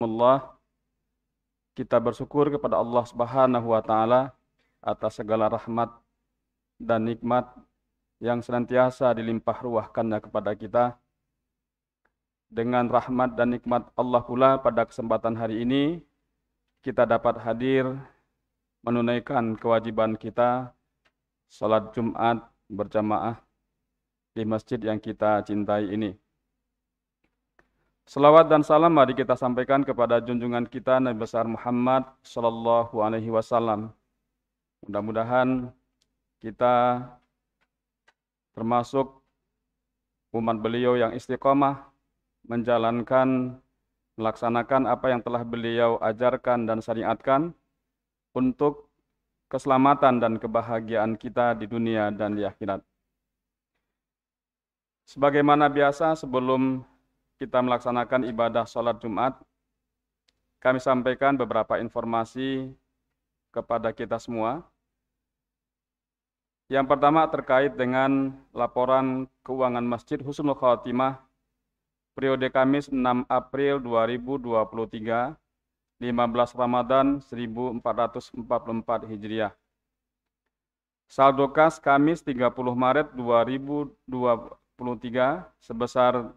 Allah kita bersyukur kepada Allah Subhanahu wa taala atas segala rahmat dan nikmat yang senantiasa dilimpah ruahkannya kepada kita. Dengan rahmat dan nikmat Allah pula pada kesempatan hari ini kita dapat hadir menunaikan kewajiban kita salat Jumat berjamaah di masjid yang kita cintai ini. Selawat dan salam mari kita sampaikan kepada junjungan kita Nabi besar Muhammad Sallallahu Alaihi Wasallam. Mudah-mudahan kita termasuk umat beliau yang istiqomah menjalankan melaksanakan apa yang telah beliau ajarkan dan syariatkan untuk keselamatan dan kebahagiaan kita di dunia dan di akhirat. Sebagaimana biasa sebelum kita melaksanakan ibadah sholat Jumat, kami sampaikan beberapa informasi kepada kita semua. Yang pertama terkait dengan laporan keuangan Masjid Husnul Khatimah periode Kamis 6 April 2023, 15 Ramadan 1444 Hijriah. Saldo kas Kamis 30 Maret 2023 sebesar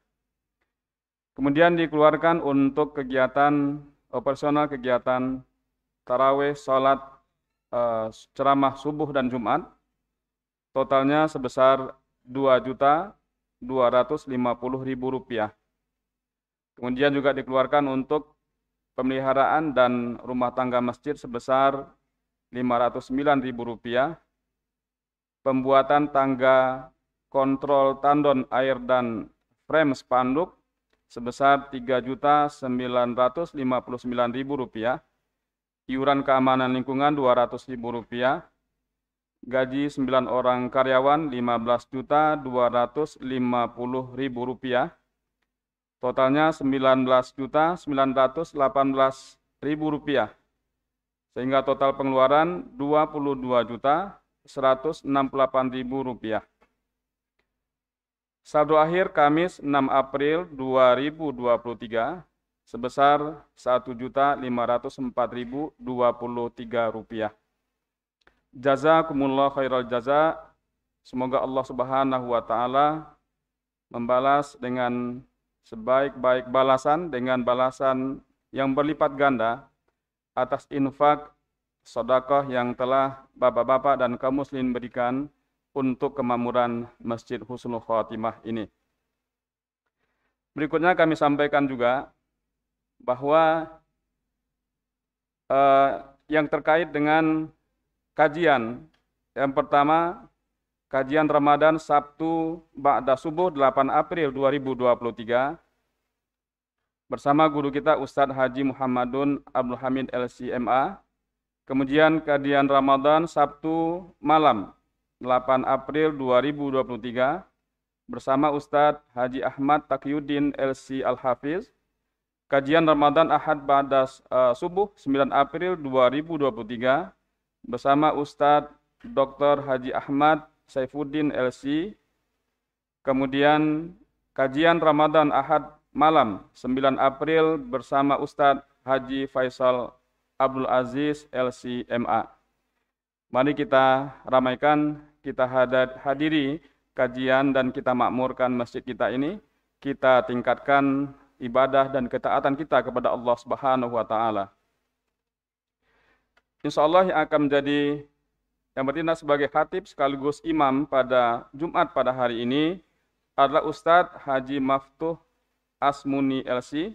Kemudian dikeluarkan untuk kegiatan operasional, eh, kegiatan taraweh, sholat, eh, ceramah subuh dan Jumat. Totalnya sebesar Rp2.250.000. Kemudian juga dikeluarkan untuk pemeliharaan dan rumah tangga masjid sebesar Rp509.000. Pembuatan tangga kontrol tandon air dan frame spanduk sebesar Rp3.959.000, iuran keamanan lingkungan Rp200.000, gaji 9 orang karyawan Rp15.250.000, totalnya Rp19.918.000, sehingga total pengeluaran Rp22.168.000. Saldo akhir Kamis 6 April 2023 sebesar Rp1.504.023. Jazakumullah khairal jaza. Semoga Allah Subhanahu wa taala membalas dengan sebaik-baik balasan dengan balasan yang berlipat ganda atas infak sedekah yang telah bapak-bapak dan kaum muslim berikan untuk kemamuran Masjid Husnul Khatimah ini. Berikutnya kami sampaikan juga bahwa eh, yang terkait dengan kajian yang pertama kajian Ramadan Sabtu Ba'da Subuh 8 April 2023 bersama guru kita Ustadz Haji Muhammadun Abdul Hamid LCMA. Kemudian kajian Ramadan Sabtu malam 8 April 2023 bersama Ustadz Haji Ahmad Takyudin LC Al-Hafiz. Kajian Ramadan Ahad pada uh, subuh 9 April 2023 bersama Ustadz Dr. Haji Ahmad Saifuddin LC. Kemudian kajian Ramadan Ahad malam 9 April bersama Ustadz Haji Faisal Abdul Aziz LC MA. Mari kita ramaikan kita hadiri kajian dan kita makmurkan masjid kita ini, kita tingkatkan ibadah dan ketaatan kita kepada Allah Subhanahu wa taala. Insya Allah yang akan menjadi yang bertindak sebagai khatib sekaligus imam pada Jumat pada hari ini adalah Ustadz Haji Maftuh Asmuni LC,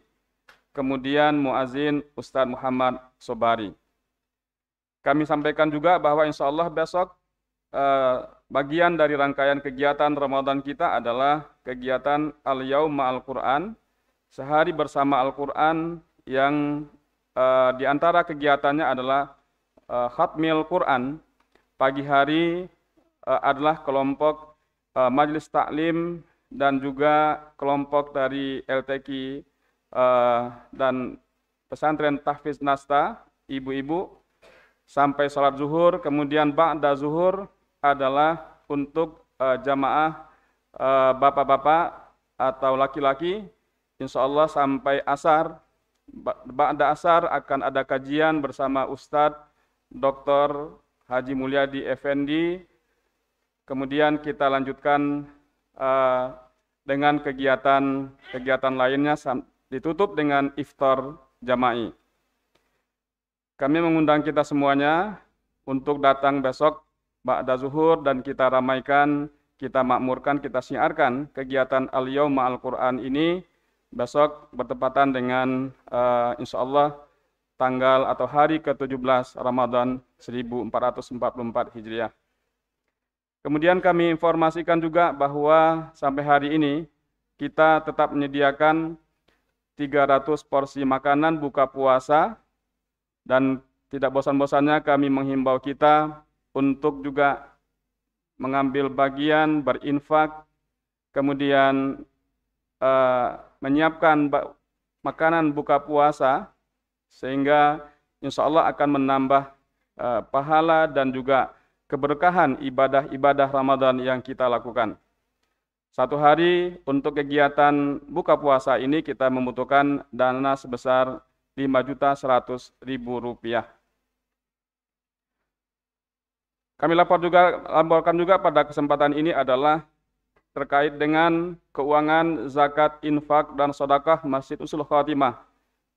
kemudian Muazin Ustadz Muhammad Sobari. Kami sampaikan juga bahwa insya Allah besok Eh, bagian dari rangkaian kegiatan Ramadan kita adalah kegiatan Al-Yauma Al-Quran, sehari bersama Al-Quran yang eh, di antara kegiatannya adalah eh, Khatmil Quran. Pagi hari eh, adalah kelompok eh, Majelis Taklim dan juga kelompok dari LTK eh, dan pesantren Tahfiz Nasta, ibu-ibu, sampai sholat zuhur, kemudian ba'da zuhur, adalah untuk uh, jamaah uh, bapak-bapak atau laki-laki. Insya Allah sampai asar, ba'da asar akan ada kajian bersama Ustadz Dr. Haji Mulyadi Effendi. Kemudian kita lanjutkan uh, dengan kegiatan-kegiatan lainnya ditutup dengan iftar jama'i. Kami mengundang kita semuanya untuk datang besok ba'da zuhur dan kita ramaikan, kita makmurkan, kita siarkan kegiatan al-yauma al-Qur'an ini besok bertepatan dengan uh, eh, insya Allah tanggal atau hari ke-17 Ramadan 1444 Hijriah. Kemudian kami informasikan juga bahwa sampai hari ini kita tetap menyediakan 300 porsi makanan buka puasa dan tidak bosan-bosannya kami menghimbau kita untuk juga mengambil bagian berinfak, kemudian uh, menyiapkan makanan buka puasa, sehingga insya Allah akan menambah uh, pahala dan juga keberkahan ibadah-ibadah Ramadan yang kita lakukan. Satu hari untuk kegiatan buka puasa ini kita membutuhkan dana sebesar 5.100.000 rupiah. Kami lapor juga, laporkan juga pada kesempatan ini adalah terkait dengan keuangan, zakat, infak, dan sodakah Masjid Usul Khatimah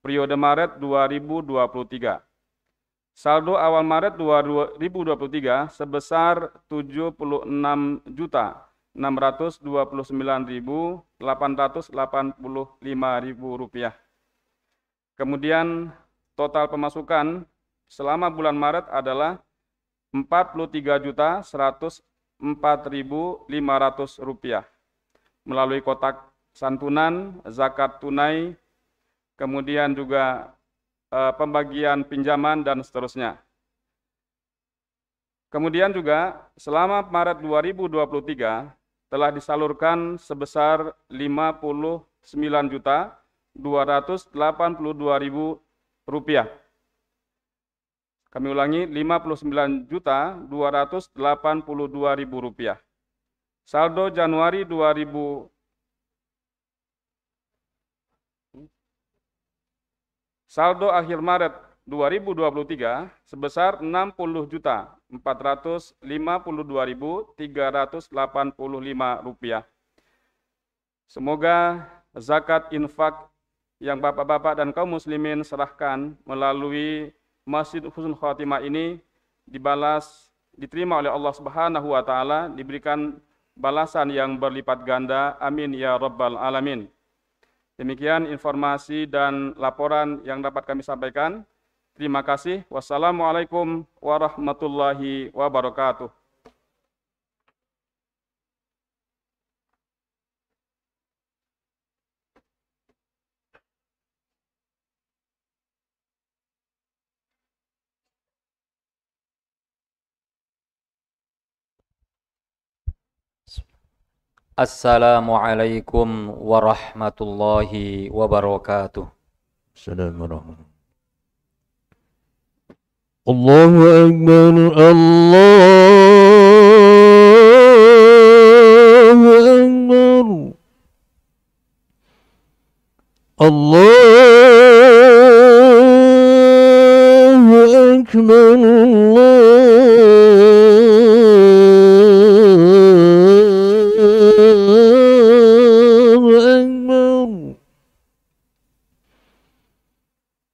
periode Maret 2023. Saldo awal Maret 2023 sebesar 76 juta 629.885 rupiah. Kemudian total pemasukan selama bulan Maret adalah 43.104.500 rupiah melalui kotak santunan, zakat tunai, kemudian juga e, pembagian pinjaman dan seterusnya. Kemudian juga selama Maret 2023 telah disalurkan sebesar sembilan juta dua ribu rupiah kami ulangi sembilan juta dua ribu rupiah. Saldo Januari 2000 Saldo akhir Maret 2023 sebesar rp juta lima rupiah. Semoga zakat infak yang Bapak-bapak dan kaum muslimin serahkan melalui Masjid Husnul Khatimah ini dibalas diterima oleh Allah Subhanahu wa taala, diberikan balasan yang berlipat ganda. Amin ya rabbal alamin. Demikian informasi dan laporan yang dapat kami sampaikan. Terima kasih. Wassalamualaikum warahmatullahi wabarakatuh. Assalamualaikum warahmatullahi wabarakatuh. Assalamualaikum. الله أكبر الله أكبر الله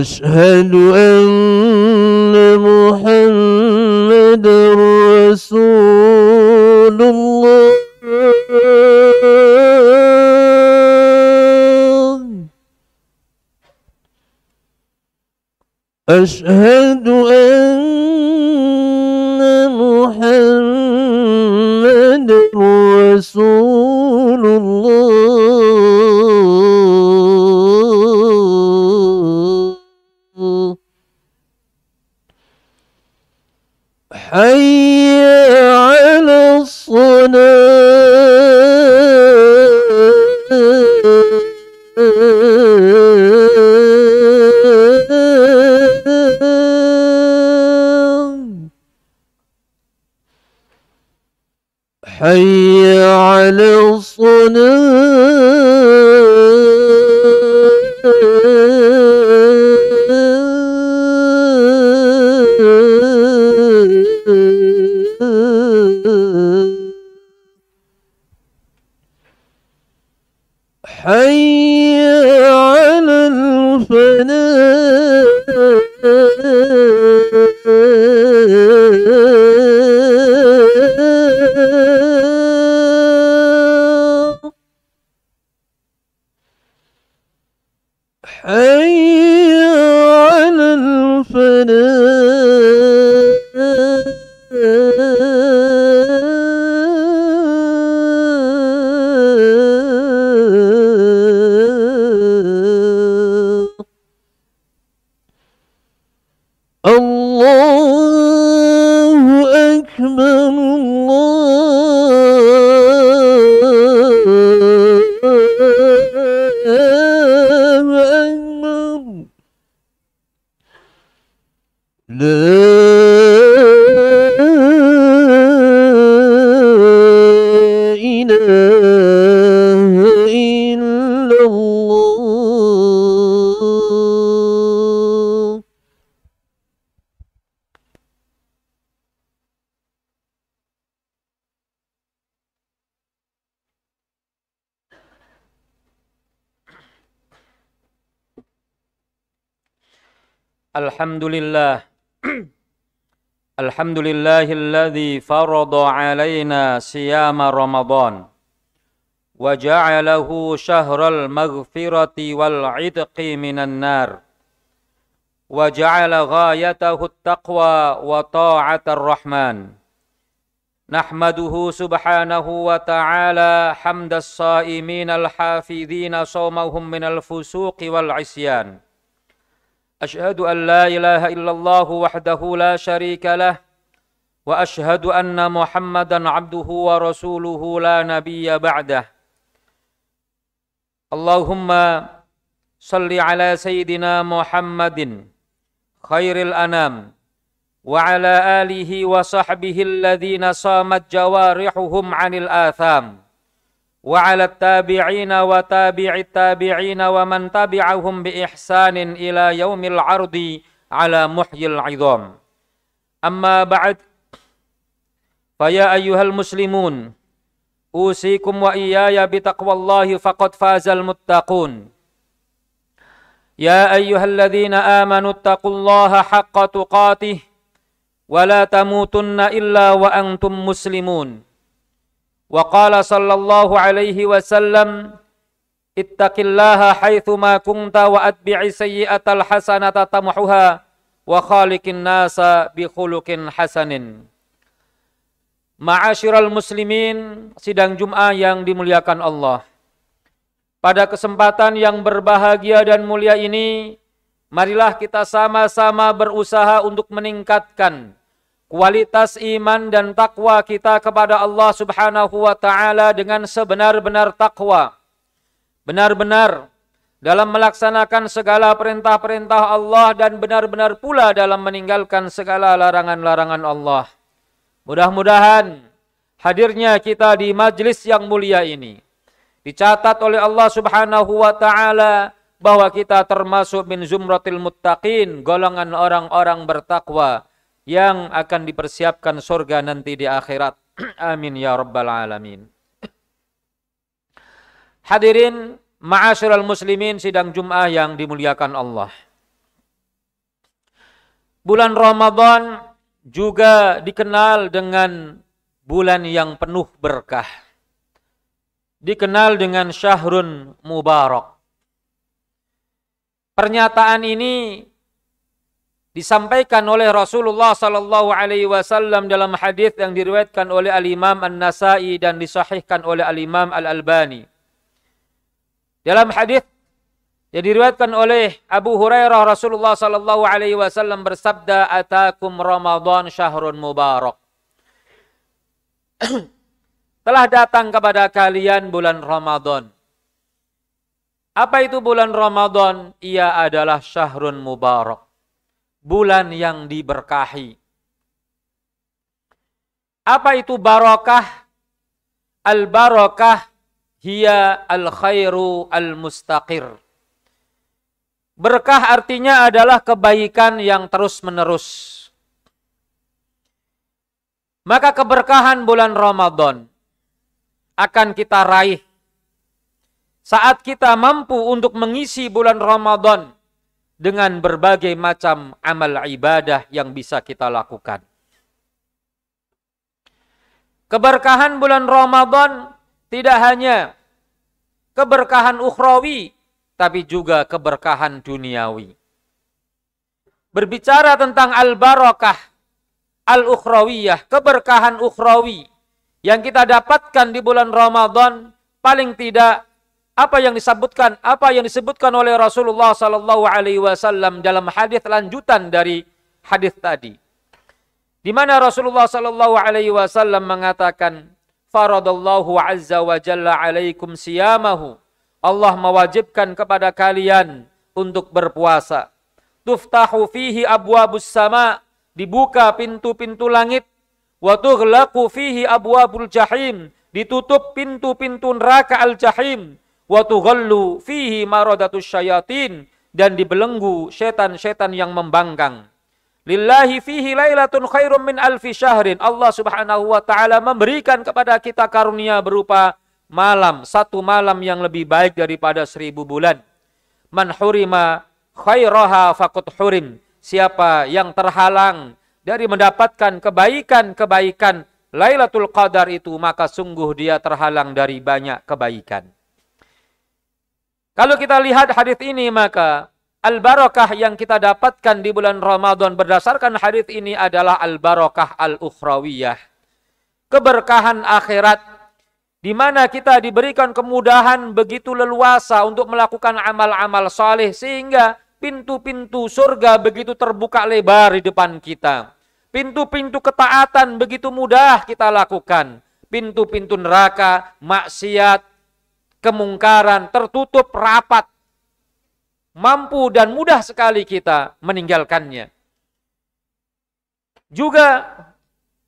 أشهد ان محمد رسول الله اشهد ان الحمد لله الحمد لله الذي فرض علينا صيام رمضان وجعله شهر المغفرة والعتق من النار وجعل غايته التقوى وطاعة الرحمن نحمده سبحانه وتعالى حمد الصائمين الحافظين صومهم من الفسوق والعصيان أشهد أن لا إله إلا الله وحده لا شريك له وأشهد أن محمدا عبده ورسوله لا نبي بعده اللهم صل على سيدنا محمد خير الأنام وعلى آله وصحبه الذين صامت جوارحهم عن الآثام وعلى التابعين وتابع التابعين ومن تبعهم بإحسان إلى يوم العرض على محي العظام أما بعد فيا أيها المسلمون أوصيكم وإياي بتقوى الله فقد فاز المتقون يا أيها الذين آمنوا اتقوا الله حق تقاته ولا تموتن إلا وأنتم مسلمون Wa qala sallallahu alaihi wasallam ittaqillaha haitsuma kunta wa atbi'i sayyi'atal hasanata tamhuha wa khaliqin nasa bi khuluqin hasanin. Ma'asyiral muslimin, sidang Jum'ah yang dimuliakan Allah. Pada kesempatan yang berbahagia dan mulia ini, marilah kita sama-sama berusaha untuk meningkatkan kualitas iman dan takwa kita kepada Allah Subhanahu wa taala dengan sebenar-benar takwa. Benar-benar dalam melaksanakan segala perintah-perintah Allah dan benar-benar pula dalam meninggalkan segala larangan-larangan Allah. Mudah-mudahan hadirnya kita di majlis yang mulia ini dicatat oleh Allah Subhanahu wa taala bahwa kita termasuk min zumratil muttaqin, golongan orang-orang bertakwa yang akan dipersiapkan surga nanti di akhirat. Amin ya rabbal alamin. Hadirin ma'asyiral muslimin sidang Jum'ah yang dimuliakan Allah. Bulan Ramadan juga dikenal dengan bulan yang penuh berkah. Dikenal dengan Syahrun Mubarak. Pernyataan ini disampaikan oleh Rasulullah sallallahu alaihi wasallam dalam hadis yang diriwayatkan oleh Al Imam An-Nasa'i dan disahihkan oleh Al Imam Al Albani. Dalam hadis yang diriwayatkan oleh Abu Hurairah Rasulullah sallallahu alaihi wasallam bersabda atakum Ramadan syahrun mubarak. Telah datang kepada kalian bulan Ramadan. Apa itu bulan Ramadan? Ia adalah syahrun mubarak bulan yang diberkahi. Apa itu barokah? al barokah hiya al-khairu al-mustaqir. Berkah artinya adalah kebaikan yang terus-menerus. Maka keberkahan bulan Ramadan akan kita raih saat kita mampu untuk mengisi bulan Ramadan dengan berbagai macam amal ibadah yang bisa kita lakukan. Keberkahan bulan Ramadan tidak hanya keberkahan ukhrawi, tapi juga keberkahan duniawi. Berbicara tentang al-barakah, al-ukhrawiyah, keberkahan ukhrawi yang kita dapatkan di bulan Ramadan, paling tidak apa yang disebutkan apa yang disebutkan oleh Rasulullah Sallallahu Alaihi Wasallam dalam hadis lanjutan dari hadis tadi di mana Rasulullah Sallallahu Alaihi Wasallam mengatakan faradallahu azza wa jalla alaikum siyamahu Allah mewajibkan kepada kalian untuk berpuasa tuftahu fihi abwabus sama dibuka pintu-pintu langit wa tughlaqu fihi abwabul jahim ditutup pintu-pintu neraka al jahim wa tughallu fihi maradatus syayatin dan dibelenggu setan-setan yang membangkang. Lillahi fihi lailatun khairum min alfi syahrin. Allah Subhanahu wa taala memberikan kepada kita karunia berupa malam, satu malam yang lebih baik daripada seribu bulan. Man hurima khairaha faqad hurim. Siapa yang terhalang dari mendapatkan kebaikan-kebaikan Lailatul Qadar itu maka sungguh dia terhalang dari banyak kebaikan. Kalau kita lihat hadis ini maka al-barakah yang kita dapatkan di bulan Ramadan berdasarkan hadis ini adalah al-barakah al-ukhrawiyah. Keberkahan akhirat di mana kita diberikan kemudahan begitu leluasa untuk melakukan amal-amal soleh sehingga pintu-pintu surga begitu terbuka lebar di depan kita. Pintu-pintu ketaatan begitu mudah kita lakukan. Pintu-pintu neraka, maksiat, kemungkaran, tertutup rapat. Mampu dan mudah sekali kita meninggalkannya. Juga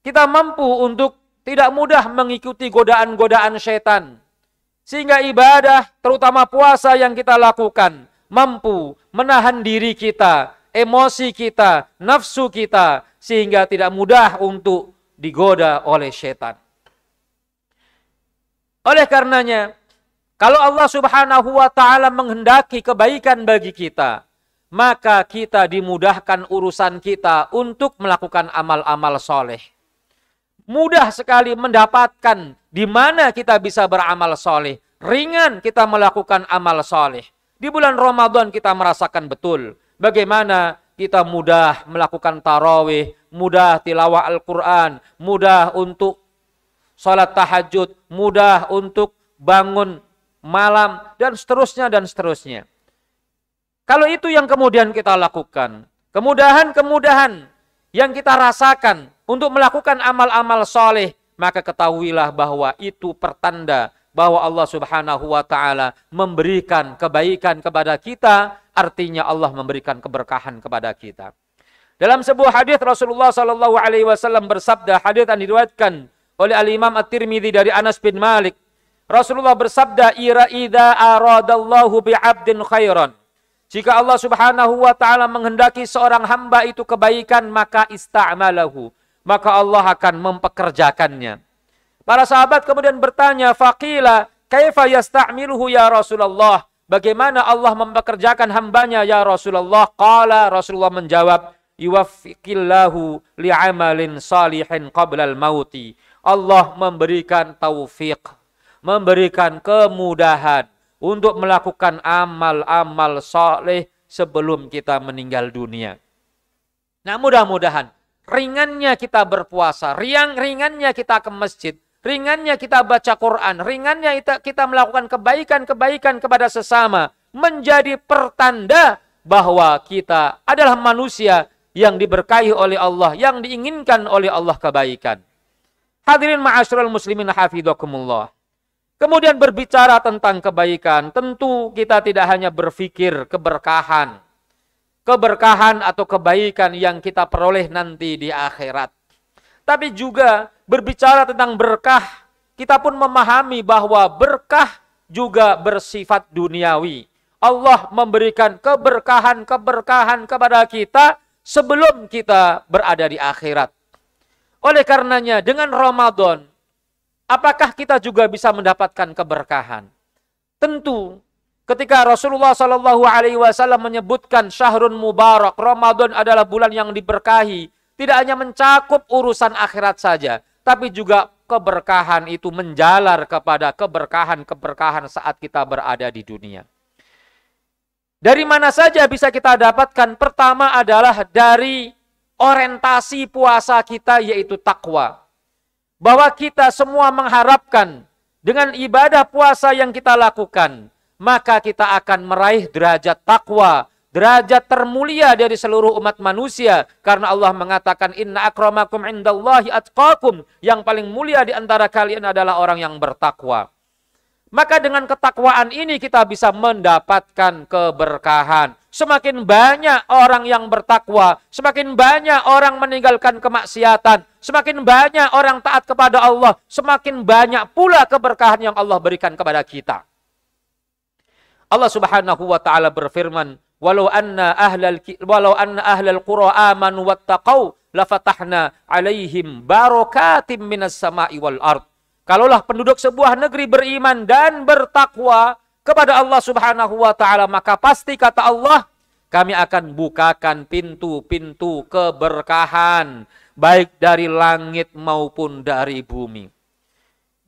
kita mampu untuk tidak mudah mengikuti godaan-godaan setan. Sehingga ibadah, terutama puasa yang kita lakukan, mampu menahan diri kita, emosi kita, nafsu kita, sehingga tidak mudah untuk digoda oleh setan. Oleh karenanya, kalau Allah Subhanahu wa taala menghendaki kebaikan bagi kita, maka kita dimudahkan urusan kita untuk melakukan amal-amal soleh. Mudah sekali mendapatkan di mana kita bisa beramal soleh. Ringan kita melakukan amal soleh. Di bulan Ramadan kita merasakan betul bagaimana kita mudah melakukan tarawih, mudah tilawah Al-Quran, mudah untuk sholat tahajud, mudah untuk bangun malam, dan seterusnya, dan seterusnya. Kalau itu yang kemudian kita lakukan, kemudahan-kemudahan yang kita rasakan untuk melakukan amal-amal soleh, maka ketahuilah bahwa itu pertanda bahwa Allah Subhanahu wa taala memberikan kebaikan kepada kita, artinya Allah memberikan keberkahan kepada kita. Dalam sebuah hadis Rasulullah Shallallahu alaihi wasallam bersabda, hadis yang diriwayatkan oleh Al Imam At-Tirmidzi dari Anas bin Malik Rasulullah bersabda, "Ira idza aradallahu bi abdin khairan." Jika Allah Subhanahu wa taala menghendaki seorang hamba itu kebaikan, maka ista'malahu, maka Allah akan mempekerjakannya. Para sahabat kemudian bertanya, "Faqila, kaifa yasta'miluhu ya Rasulullah?" Bagaimana Allah mempekerjakan hambanya ya Rasulullah? Qala Rasulullah menjawab, yuwaffiqillahu li'amalin salihin qabla al mauti. Allah memberikan taufik memberikan kemudahan untuk melakukan amal-amal soleh sebelum kita meninggal dunia. Nah mudah-mudahan ringannya kita berpuasa, riang ringannya kita ke masjid, ringannya kita baca Quran, ringannya kita, kita melakukan kebaikan-kebaikan kepada sesama, menjadi pertanda bahwa kita adalah manusia yang diberkahi oleh Allah, yang diinginkan oleh Allah kebaikan. Hadirin ma'asyiral muslimin hafizakumullah. Kemudian berbicara tentang kebaikan, tentu kita tidak hanya berpikir keberkahan, keberkahan atau kebaikan yang kita peroleh nanti di akhirat. Tapi juga berbicara tentang berkah, kita pun memahami bahwa berkah juga bersifat duniawi. Allah memberikan keberkahan-keberkahan kepada kita sebelum kita berada di akhirat. Oleh karenanya dengan Ramadan apakah kita juga bisa mendapatkan keberkahan? Tentu ketika Rasulullah Shallallahu Alaihi Wasallam menyebutkan syahrun mubarak, Ramadan adalah bulan yang diberkahi, tidak hanya mencakup urusan akhirat saja, tapi juga keberkahan itu menjalar kepada keberkahan-keberkahan saat kita berada di dunia. Dari mana saja bisa kita dapatkan? Pertama adalah dari orientasi puasa kita yaitu takwa bahwa kita semua mengharapkan dengan ibadah puasa yang kita lakukan, maka kita akan meraih derajat takwa, derajat termulia dari seluruh umat manusia karena Allah mengatakan inna akramakum indallahi atqakum yang paling mulia di antara kalian adalah orang yang bertakwa. Maka dengan ketakwaan ini kita bisa mendapatkan keberkahan. Semakin banyak orang yang bertakwa, semakin banyak orang meninggalkan kemaksiatan, semakin banyak orang taat kepada Allah, semakin banyak pula keberkahan yang Allah berikan kepada kita. Allah Subhanahu wa taala berfirman, "Walau anna ahlal walau anna ahlal qura amanu wattaqau lafatahna 'alaihim barakatim minas sama'i wal ard." Kalaulah penduduk sebuah negeri beriman dan bertakwa kepada Allah Subhanahu wa taala, maka pasti kata Allah, kami akan bukakan pintu-pintu keberkahan baik dari langit maupun dari bumi.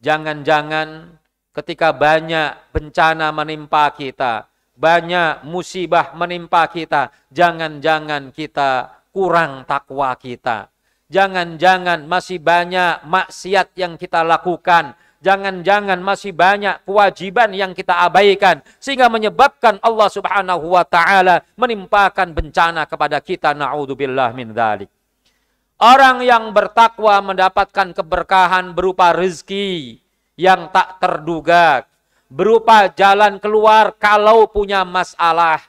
Jangan-jangan ketika banyak bencana menimpa kita, banyak musibah menimpa kita, jangan-jangan kita kurang takwa kita. Jangan-jangan masih banyak maksiat yang kita lakukan. Jangan-jangan masih banyak kewajiban yang kita abaikan. Sehingga menyebabkan Allah subhanahu wa ta'ala menimpakan bencana kepada kita. Na'udzubillah min dhalik. Orang yang bertakwa mendapatkan keberkahan berupa rezeki yang tak terduga. Berupa jalan keluar kalau punya masalah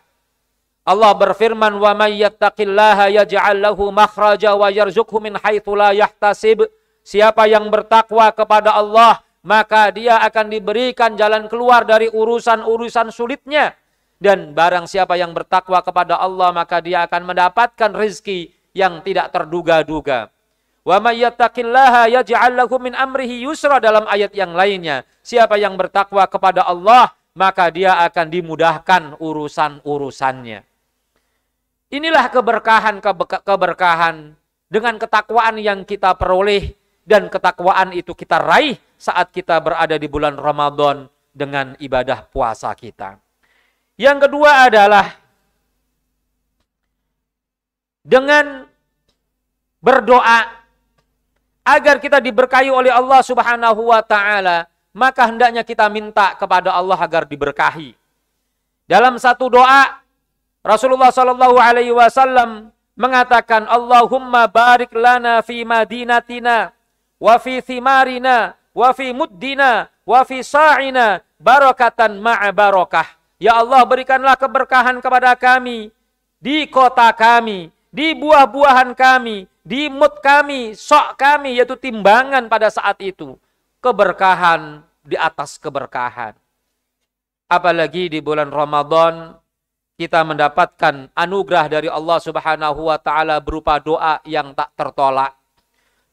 Allah berfirman wa may yattaqillaha yaj'al lahu makhraja wa yarzuqhu min haitsu la yahtasib. Siapa yang bertakwa kepada Allah, maka dia akan diberikan jalan keluar dari urusan-urusan sulitnya. Dan barang siapa yang bertakwa kepada Allah, maka dia akan mendapatkan rizki yang tidak terduga-duga. Wa may yattaqillaha yaj'al lahu min amrihi yusra dalam ayat yang lainnya. Siapa yang bertakwa kepada Allah, maka dia akan dimudahkan urusan-urusannya. Inilah keberkahan keberkahan dengan ketakwaan yang kita peroleh dan ketakwaan itu kita raih saat kita berada di bulan Ramadan dengan ibadah puasa kita. Yang kedua adalah dengan berdoa agar kita diberkahi oleh Allah Subhanahu wa taala, maka hendaknya kita minta kepada Allah agar diberkahi. Dalam satu doa Rasulullah Shallallahu Alaihi Wasallam mengatakan Allahumma barik lana fi madinatina wa fi thimarina wa fi muddina wa fi sa'ina barakatan ma'a barakah. Ya Allah berikanlah keberkahan kepada kami di kota kami, di buah-buahan kami, di mud kami, sok kami yaitu timbangan pada saat itu. Keberkahan di atas keberkahan. Apalagi di bulan Ramadan kita mendapatkan anugerah dari Allah Subhanahu wa taala berupa doa yang tak tertolak.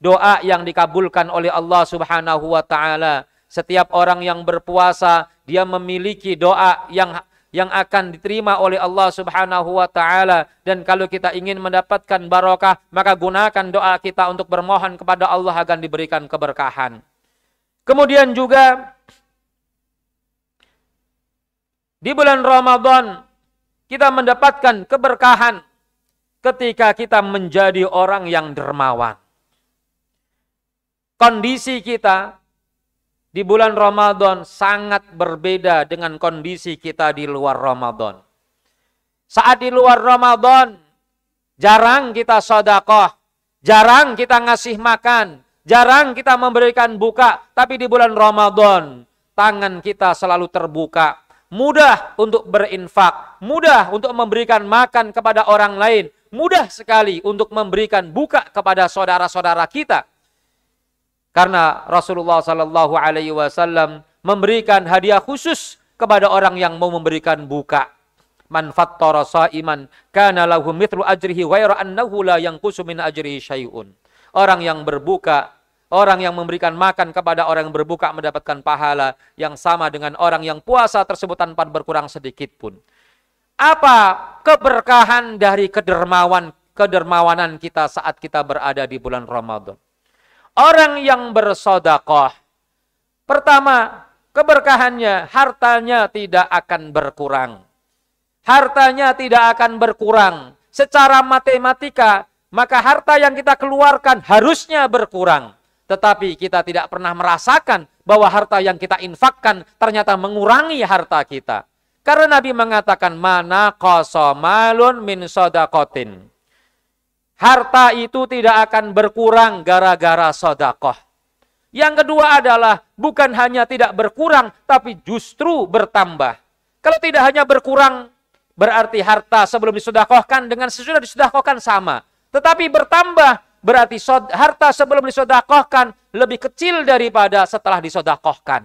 Doa yang dikabulkan oleh Allah Subhanahu wa taala. Setiap orang yang berpuasa, dia memiliki doa yang yang akan diterima oleh Allah Subhanahu wa taala dan kalau kita ingin mendapatkan barokah maka gunakan doa kita untuk bermohon kepada Allah agar diberikan keberkahan. Kemudian juga di bulan Ramadan kita mendapatkan keberkahan ketika kita menjadi orang yang dermawan. Kondisi kita di bulan Ramadan sangat berbeda dengan kondisi kita di luar Ramadan. Saat di luar Ramadan, jarang kita sodakoh, jarang kita ngasih makan, jarang kita memberikan buka. Tapi di bulan Ramadan, tangan kita selalu terbuka mudah untuk berinfak, mudah untuk memberikan makan kepada orang lain, mudah sekali untuk memberikan buka kepada saudara-saudara kita. Karena Rasulullah Shallallahu Alaihi Wasallam memberikan hadiah khusus kepada orang yang mau memberikan buka. Man fattara sa'iman kana lahu ajrihi wa annahu la yanqusu min ajrihi syai'un. Orang yang berbuka Orang yang memberikan makan kepada orang yang berbuka mendapatkan pahala yang sama dengan orang yang puasa tersebut tanpa berkurang sedikit pun. Apa keberkahan dari kedermawan kedermawanan kita saat kita berada di bulan Ramadan? Orang yang bersodakoh, pertama keberkahannya, hartanya tidak akan berkurang. Hartanya tidak akan berkurang. Secara matematika, maka harta yang kita keluarkan harusnya berkurang. Tetapi kita tidak pernah merasakan bahwa harta yang kita infakkan ternyata mengurangi harta kita. Karena Nabi mengatakan mana kosomalun min sodakotin. Harta itu tidak akan berkurang gara-gara sodakoh. Yang kedua adalah bukan hanya tidak berkurang, tapi justru bertambah. Kalau tidak hanya berkurang, berarti harta sebelum disodakohkan dengan sesudah disodakohkan sama. Tetapi bertambah Berarti harta sebelum disodakohkan lebih kecil daripada setelah disodakohkan.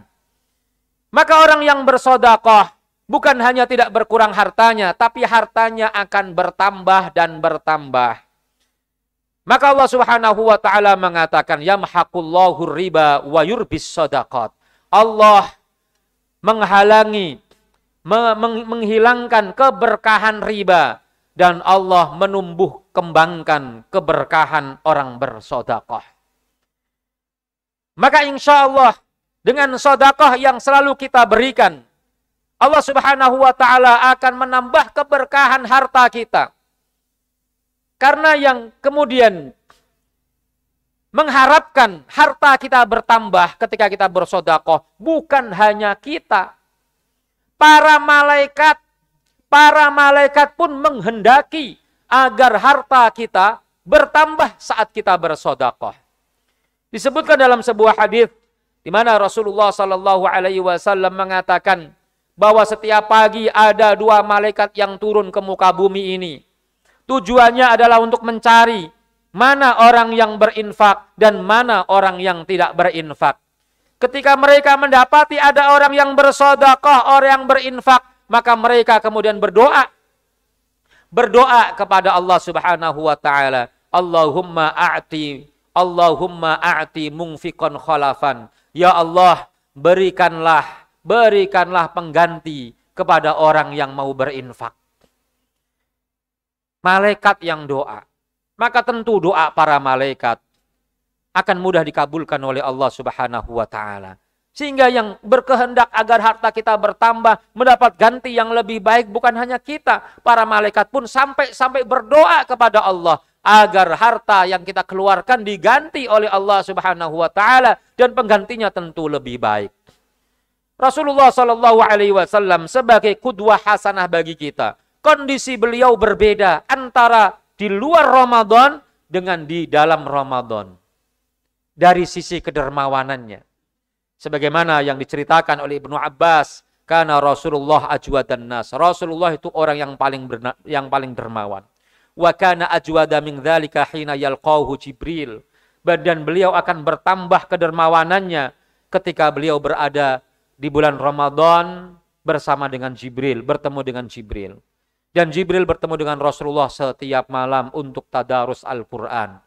Maka orang yang bersodakoh bukan hanya tidak berkurang hartanya, tapi hartanya akan bertambah dan bertambah. Maka Allah Subhanahu wa taala mengatakan yamhaqullahu riba wa yurbis sodakot Allah menghalangi menghilangkan keberkahan riba dan Allah menumbuh kembangkan keberkahan orang bersodakoh. Maka insya Allah dengan sodakoh yang selalu kita berikan, Allah subhanahu wa ta'ala akan menambah keberkahan harta kita. Karena yang kemudian mengharapkan harta kita bertambah ketika kita bersodakoh, bukan hanya kita. Para malaikat Para malaikat pun menghendaki agar harta kita bertambah saat kita bersodakoh. Disebutkan dalam sebuah hadis di mana Rasulullah Shallallahu Alaihi Wasallam mengatakan bahwa setiap pagi ada dua malaikat yang turun ke muka bumi ini. Tujuannya adalah untuk mencari mana orang yang berinfak dan mana orang yang tidak berinfak. Ketika mereka mendapati ada orang yang bersodakoh, orang yang berinfak, maka mereka kemudian berdoa berdoa kepada Allah Subhanahu wa taala Allahumma a'ti Allahumma a'ti mungfikon khalafan ya Allah berikanlah berikanlah pengganti kepada orang yang mau berinfak malaikat yang doa maka tentu doa para malaikat akan mudah dikabulkan oleh Allah Subhanahu wa taala sehingga yang berkehendak agar harta kita bertambah, mendapat ganti yang lebih baik bukan hanya kita, para malaikat pun sampai sampai berdoa kepada Allah agar harta yang kita keluarkan diganti oleh Allah Subhanahu wa taala dan penggantinya tentu lebih baik. Rasulullah Shallallahu alaihi wasallam sebagai kudwah hasanah bagi kita. Kondisi beliau berbeda antara di luar Ramadan dengan di dalam Ramadan. Dari sisi kedermawanannya, Sebagaimana yang diceritakan oleh Ibnu Abbas, karena Rasulullah ajwadan nas. Rasulullah itu orang yang paling berna, yang paling dermawan. Wa kana ajwada min dzalika hina yalqahu Jibril. Badan beliau akan bertambah kedermawanannya ketika beliau berada di bulan Ramadan bersama dengan Jibril, bertemu dengan Jibril. Dan Jibril bertemu dengan Rasulullah setiap malam untuk tadarus Al-Quran.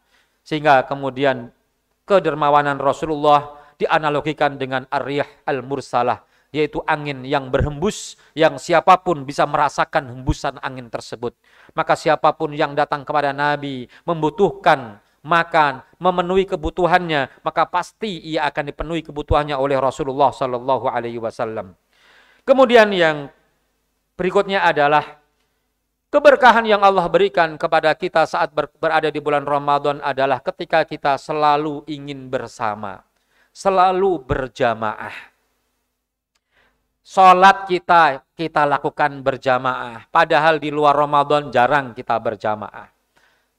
Sehingga kemudian kedermawanan Rasulullah dianalogikan dengan aryah al-mursalah yaitu angin yang berhembus yang siapapun bisa merasakan hembusan angin tersebut. Maka siapapun yang datang kepada Nabi membutuhkan makan, memenuhi kebutuhannya, maka pasti ia akan dipenuhi kebutuhannya oleh Rasulullah saw alaihi wasallam. Kemudian yang berikutnya adalah keberkahan yang Allah berikan kepada kita saat berada di bulan Ramadan adalah ketika kita selalu ingin bersama selalu berjamaah. Sholat kita, kita lakukan berjamaah. Padahal di luar Ramadan jarang kita berjamaah.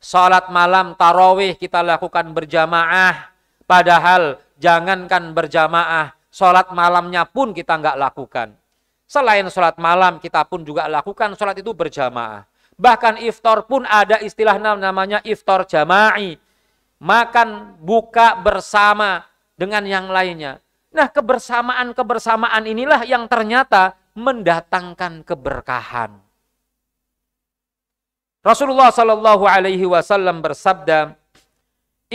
Sholat malam tarawih kita lakukan berjamaah. Padahal jangankan berjamaah, sholat malamnya pun kita nggak lakukan. Selain sholat malam kita pun juga lakukan sholat itu berjamaah. Bahkan iftar pun ada istilah namanya iftar jama'i. Makan buka bersama dengan yang lainnya. Nah, kebersamaan-kebersamaan inilah yang ternyata mendatangkan keberkahan. Rasulullah Shallallahu alaihi wasallam bersabda,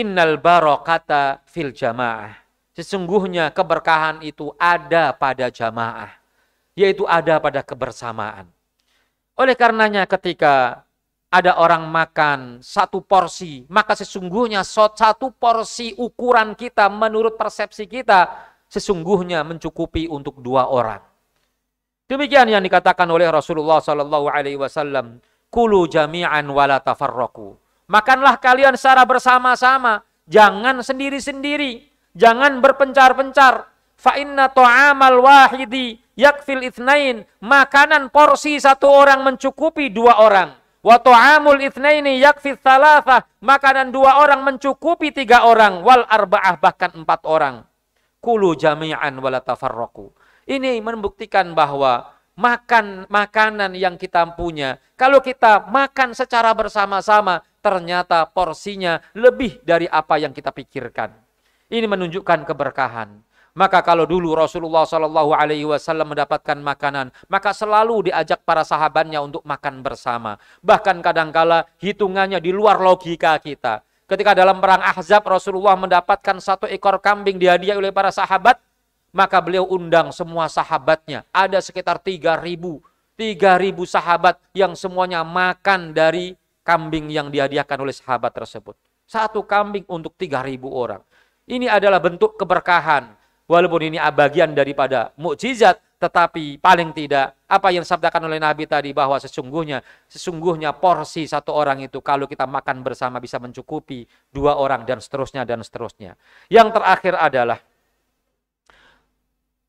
"Innal barokata fil jamaah." Sesungguhnya keberkahan itu ada pada jamaah, yaitu ada pada kebersamaan. Oleh karenanya ketika ada orang makan satu porsi, maka sesungguhnya satu porsi ukuran kita menurut persepsi kita sesungguhnya mencukupi untuk dua orang. Demikian yang dikatakan oleh Rasulullah Sallallahu Alaihi Wasallam, kulu jami'an wala tafarroku. Makanlah kalian secara bersama-sama, jangan sendiri-sendiri, jangan berpencar-pencar. Fainna to'amal wahidi yakfil itnain. makanan porsi satu orang mencukupi dua orang. Wa ta'amul itsnaini yakfi tsalatsa. Makanan dua orang mencukupi tiga orang wal arba'ah bahkan empat orang. Kulu jami'an wala tafarraqu. Ini membuktikan bahwa makan makanan yang kita punya, kalau kita makan secara bersama-sama, ternyata porsinya lebih dari apa yang kita pikirkan. Ini menunjukkan keberkahan. Maka kalau dulu Rasulullah Shallallahu Alaihi Wasallam mendapatkan makanan, maka selalu diajak para sahabatnya untuk makan bersama. Bahkan kadangkala hitungannya di luar logika kita. Ketika dalam perang Ahzab Rasulullah mendapatkan satu ekor kambing dihadiahi oleh para sahabat, maka beliau undang semua sahabatnya. Ada sekitar 3.000 3.000 sahabat yang semuanya makan dari kambing yang dihadiahkan oleh sahabat tersebut. Satu kambing untuk 3.000 orang. Ini adalah bentuk keberkahan. Walaupun ini bagian daripada mukjizat, tetapi paling tidak apa yang sabdakan oleh Nabi tadi bahwa sesungguhnya sesungguhnya porsi satu orang itu kalau kita makan bersama bisa mencukupi dua orang dan seterusnya dan seterusnya. Yang terakhir adalah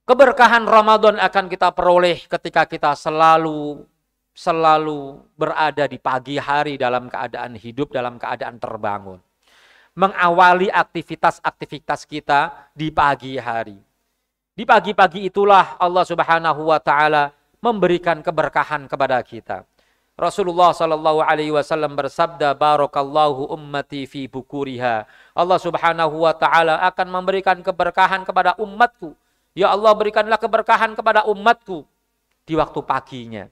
keberkahan Ramadan akan kita peroleh ketika kita selalu selalu berada di pagi hari dalam keadaan hidup, dalam keadaan terbangun mengawali aktivitas-aktivitas kita di pagi hari. Di pagi-pagi itulah Allah Subhanahu wa taala memberikan keberkahan kepada kita. Rasulullah Sallallahu Alaihi Wasallam bersabda, Barokallahu ummati fi bukuriha. Allah Subhanahu Wa Taala akan memberikan keberkahan kepada umatku. Ya Allah berikanlah keberkahan kepada umatku di waktu paginya.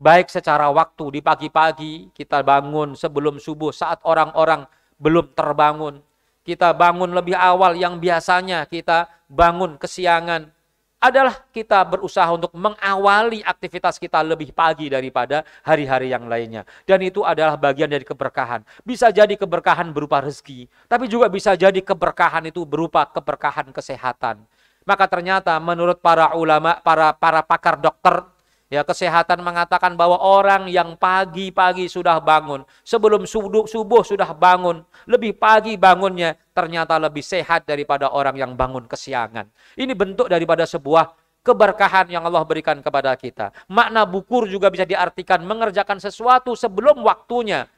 Baik secara waktu di pagi-pagi kita bangun sebelum subuh saat orang-orang belum terbangun. Kita bangun lebih awal yang biasanya kita bangun kesiangan. Adalah kita berusaha untuk mengawali aktivitas kita lebih pagi daripada hari-hari yang lainnya. Dan itu adalah bagian dari keberkahan. Bisa jadi keberkahan berupa rezeki, tapi juga bisa jadi keberkahan itu berupa keberkahan kesehatan. Maka ternyata menurut para ulama, para para pakar dokter, Ya, kesehatan mengatakan bahwa orang yang pagi-pagi sudah bangun, sebelum subuh, subuh sudah bangun, lebih pagi bangunnya ternyata lebih sehat daripada orang yang bangun kesiangan. Ini bentuk daripada sebuah keberkahan yang Allah berikan kepada kita. Makna bukur juga bisa diartikan mengerjakan sesuatu sebelum waktunya,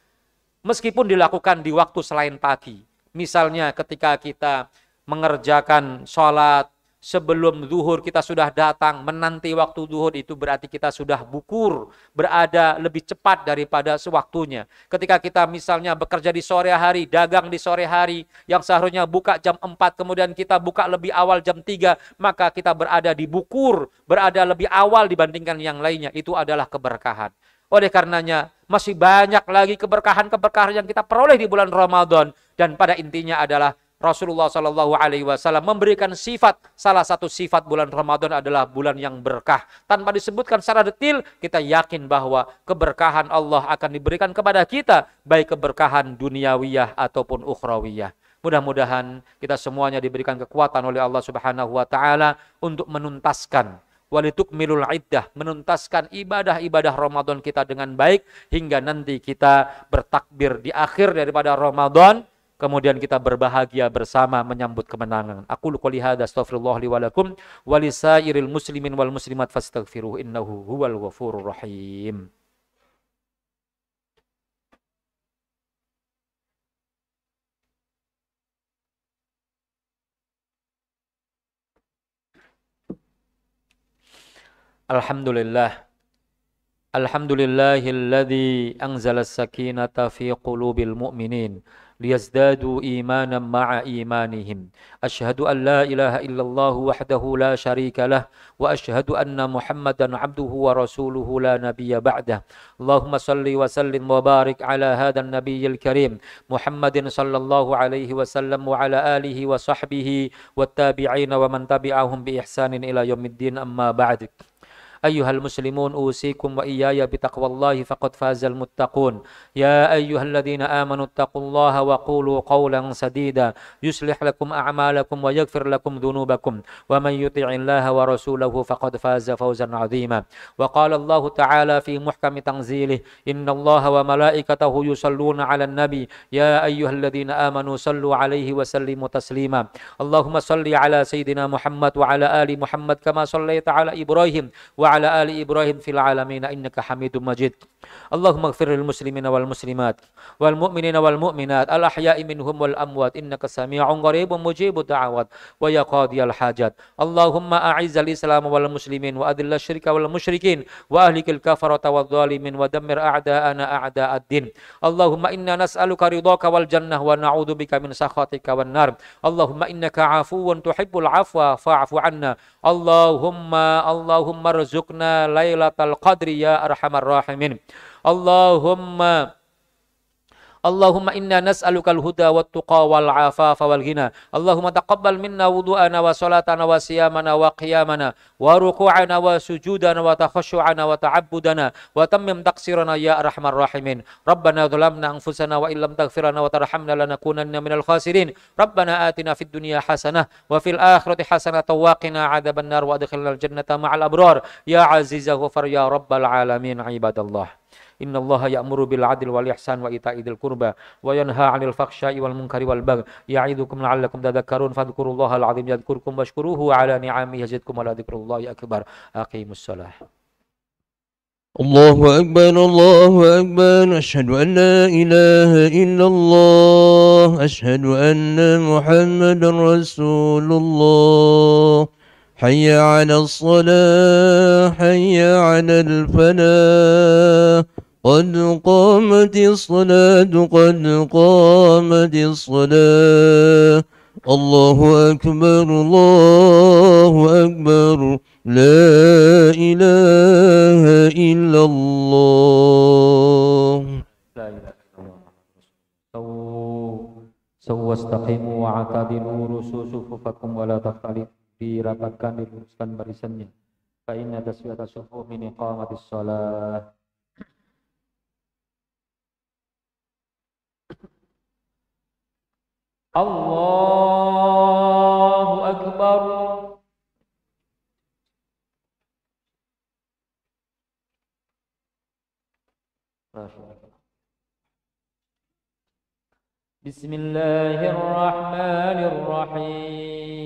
meskipun dilakukan di waktu selain pagi. Misalnya ketika kita mengerjakan sholat sebelum zuhur kita sudah datang, menanti waktu zuhur itu berarti kita sudah bukur, berada lebih cepat daripada sewaktunya. Ketika kita misalnya bekerja di sore hari, dagang di sore hari, yang seharusnya buka jam 4, kemudian kita buka lebih awal jam 3, maka kita berada di bukur, berada lebih awal dibandingkan yang lainnya. Itu adalah keberkahan. Oleh karenanya, masih banyak lagi keberkahan-keberkahan yang kita peroleh di bulan Ramadan. Dan pada intinya adalah Rasulullah Shallallahu Alaihi Wasallam memberikan sifat salah satu sifat bulan Ramadan adalah bulan yang berkah tanpa disebutkan secara detil kita yakin bahwa keberkahan Allah akan diberikan kepada kita baik keberkahan duniawiyah ataupun ukhrawiyah mudah-mudahan kita semuanya diberikan kekuatan oleh Allah Subhanahu wa taala untuk menuntaskan milul iddah menuntaskan ibadah-ibadah Ramadan kita dengan baik hingga nanti kita bertakbir di akhir daripada Ramadan kemudian kita berbahagia bersama menyambut kemenangan. Aku qouli hadza astaghfirullah li wa muslimin wal muslimat fastaghfiruh innahu huwal ghafurur rahim. Alhamdulillah الحمد لله الذي أنزل السكينة في قلوب المؤمنين ليزدادوا إيمانا مع إيمانهم أشهد أن لا إله إلا الله وحده لا شريك له وأشهد أن محمدا عبده ورسوله لا نبي بعده اللهم صل وسلم وبارك على هذا النبي الكريم محمد صلى الله عليه وسلم وعلى آله وصحبه والتابعين ومن تبعهم بإحسان إلى يوم الدين أما بعدك أيها المسلمون أوصيكم وإياي بتقوى الله فقد فاز المتقون يا أيها الذين آمنوا اتقوا الله وقولوا قولا سديدا يصلح لكم أعمالكم ويغفر لكم ذنوبكم ومن يطع الله ورسوله فقد فاز فوزا عظيما وقال الله تعالى في محكم تنزيله إن الله وملائكته يصلون على النبي يا أيها الذين آمنوا صلوا عليه وسلموا تسليما اللهم صل على سيدنا محمد وعلى آل محمد كما صليت على إبراهيم و وعلى آل إبراهيم في العالمين إنك حميد مجيد اللهم اغفر للمسلمين والمسلمات والمؤمنين والمؤمنات الأحياء منهم والأموات إنك سميع قريب مجيب الدعوات ويا قاضي الحاجات اللهم أعز الإسلام والمسلمين وأذل الشرك والمشركين وأهلك الكفرة والظالمين ودمر أعداءنا أعداء الدين اللهم إنا نسألك رضاك والجنة ونعوذ بك من سخطك والنار اللهم إنك عفو تحب العفو فاعف عنا اللهم اللهم ارزق warzuqna lailatal qadri ya arhamar rahimin. Allahumma اللهم إنا نسألك الهدى والتقى والعفاف والغنى اللهم تقبل منا وضوءنا وصلاتنا وصيامنا وقيامنا وركوعنا وسجودنا وتخشعنا وتعبدنا وتمم تقصيرنا يا أرحم الراحمين ربنا ظلمنا أنفسنا وإن لم تغفر لنا وترحمنا لنكونن من الخاسرين ربنا آتنا في الدنيا حسنة وفي الآخرة حسنة وقنا عذاب النار وأدخلنا الجنة مع الأبرار يا عزيز غفر يا رب العالمين عباد الله إن الله يأمر بالعدل والإحسان وإيتاء ذي القربى وينهى عن الفحشاء والمنكر والبغي يعظكم لعلكم تذكرون فاذكروا الله العظيم يذكركم واشكروه على نعمه يزدكم ولذكر الله أكبر أقيموا الصلاة الله أكبر الله أكبر أشهد أن لا إله إلا الله أشهد أن محمدا رسول الله حي على الصلاة حي على الفلاح قد قامت الصلاة قد قامت الصلاة الله أكبر الله أكبر لا إله إلا الله لا إله إلا الله سووا سو واعتدلوا رسوا صفوفكم ولا تختلفوا dirapatkan diluruskan barisannya fa inna tasbihata subuh min iqamatis shalah Allahu akbar Bismillahirrahmanirrahim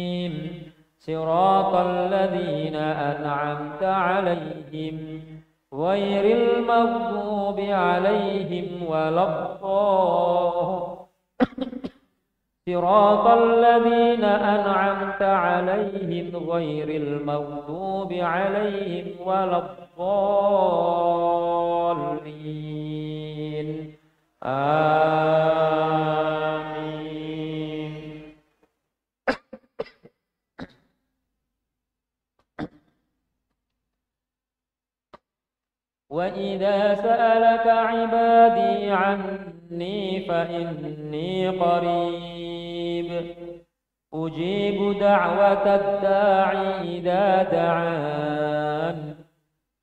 صراط الذين أنعمت عليهم غير المغضوب عليهم ولا الضالين صراط الذين أنعمت عليهم غير المغضوب عليهم ولا الضالين آمين وإذا سألك عبادي عني فإني قريب أجيب دعوة الداعي إذا دعان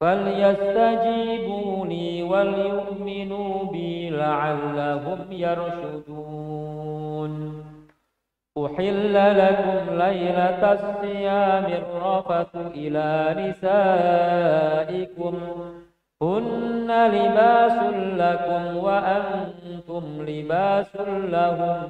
فليستجيبوا لي وليؤمنوا بي لعلهم يرشدون أحل لكم ليلة الصيام الرفث إلى نسائكم هن لباس لكم وأنتم لباس لهم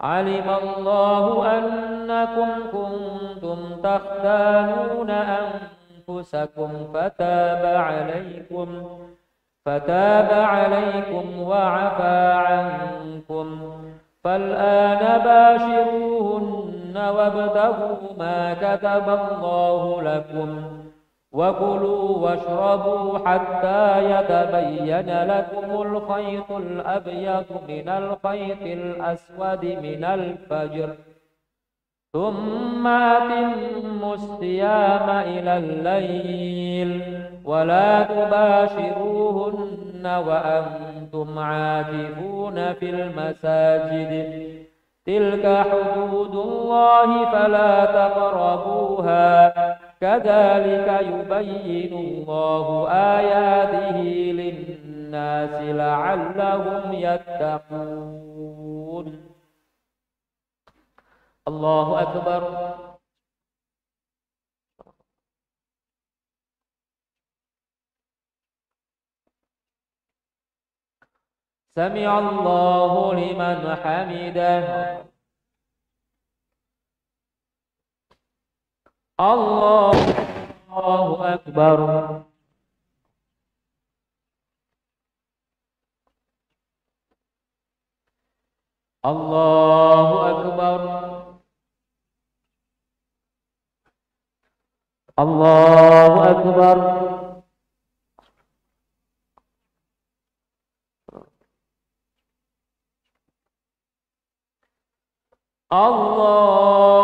علم الله أنكم كنتم تختانون أنفسكم فتاب عليكم فتاب عليكم وعفى عنكم فالآن باشروهن وابتغوا ما كتب الله لكم وكلوا واشربوا حتى يتبين لكم الخيط الأبيض من الخيط الأسود من الفجر ثم أتموا الصيام إلى الليل ولا تباشروهن وأنتم عاكفون في المساجد تلك حدود الله فلا تقربوها كذلك يبين الله آياته للناس لعلهم يتقون الله أكبر سمع الله لمن حمده Allahu Akbar. Allahu Akbar. Allahu Akbar. Allah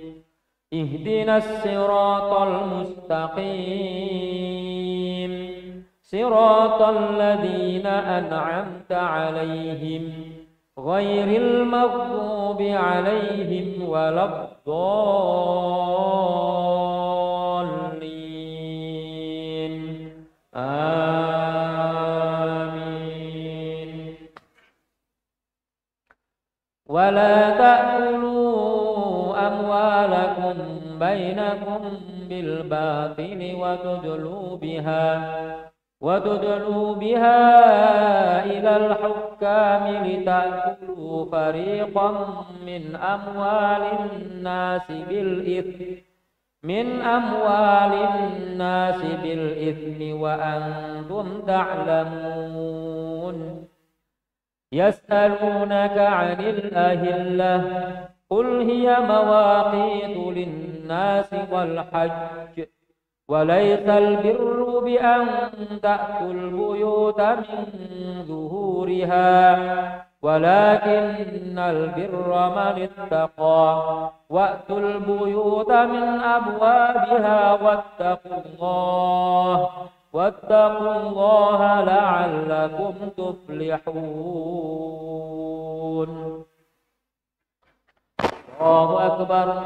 اهدنا الصراط المستقيم صراط الذين أنعمت عليهم غير المغضوب عليهم ولا الضالين آمين ولا تأكلوا أموالكم بينكم بالباطل وتدلوا بها وتدلوا بها إلى الحكام لتأكلوا فريقا من أموال الناس بالإثم من أموال الناس بالإثم وأنتم تعلمون يسألونك عن الأهلة قل هي مواقيت للناس الناس والحج وليس البر بأن تأتوا البيوت من ظهورها ولكن البر من اتقى وأتوا البيوت من أبوابها واتقوا الله واتقوا الله لعلكم تفلحون الله أكبر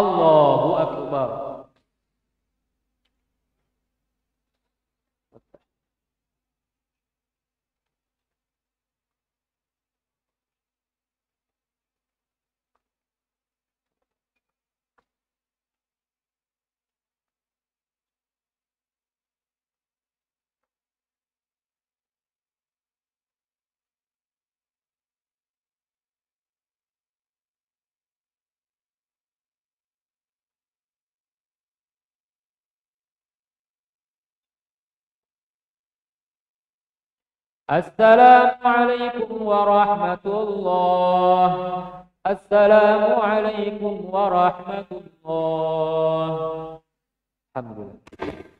الله أكبر السلام عليكم ورحمة الله السلام عليكم ورحمة الله الحمد لله